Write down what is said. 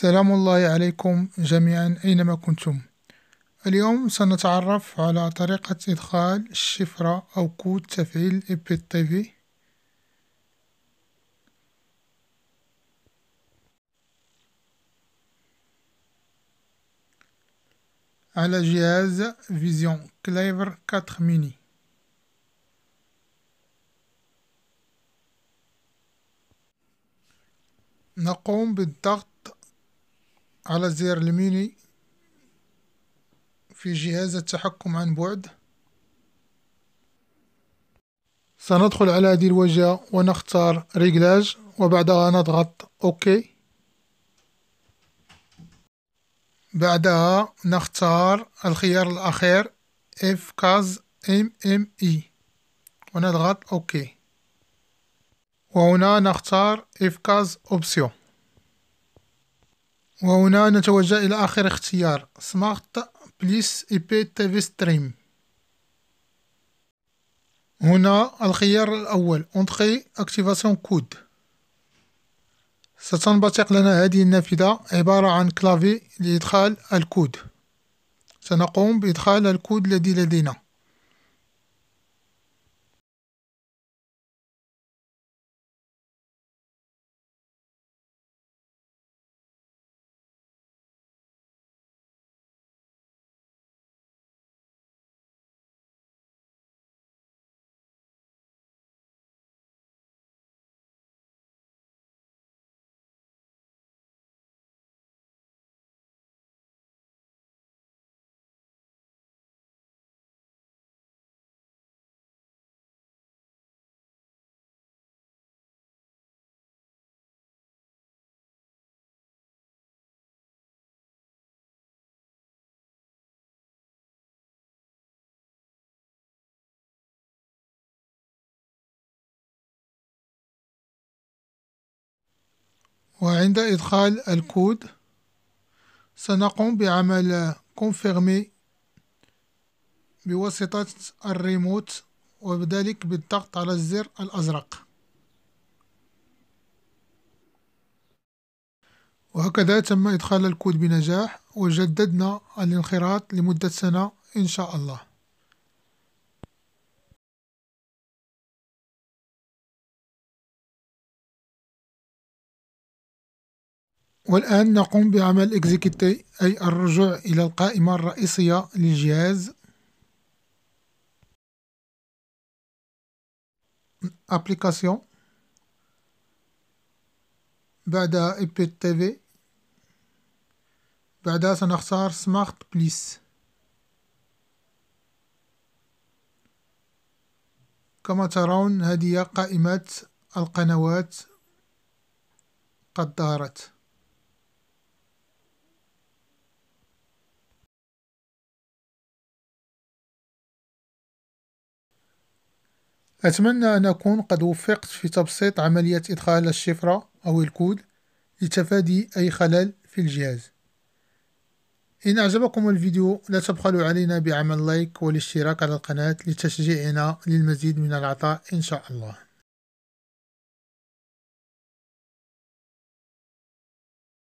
سلام الله عليكم جميعا أينما كنتم اليوم سنتعرف على طريقة إدخال الشفرة أو كود تفعيل في على جهاز فيزيون كليفر 4 ميني نقوم بالضغط على الزر اليميني في جهاز التحكم عن بعد سندخل على هذه الواجهة ونختار ريجلاج وبعدها نضغط اوكي بعدها نختار الخيار الأخير اف كاز اي ونضغط اوكي وهنا نختار إفكاز أوبسيون وهنا نتوجه إلى آخر اختيار سمارت بليس اي بي تي في ستريم هنا الخيار الأول انتخي اكتيفاسيون كود ستنبثق لنا هذه النافذة عبارة عن كلافي لإدخال الكود سنقوم بإدخال الكود الذي لدينا وعند إدخال الكود سنقوم بعمل كونفيرمي بواسطة الريموت وبذلك بالضغط على الزر الأزرق وهكذا تم إدخال الكود بنجاح وجددنا الانخراط لمدة سنة إن شاء الله والآن نقوم بعمل إكزيكيتي أي الرجوع إلى القائمة الرئيسية للجهاز ابليكاسيون بعدها اي بي تي في بعدها سنختار سمارت بليس كما ترون هذه قائمة القنوات قد ظهرت أتمنى أن أكون قد وفقت في تبسيط عملية إدخال الشفرة أو الكود لتفادي أي خلل في الجهاز إن أعجبكم الفيديو لا تبخلوا علينا بعمل لايك والاشتراك على القناة لتشجيعنا للمزيد من العطاء إن شاء الله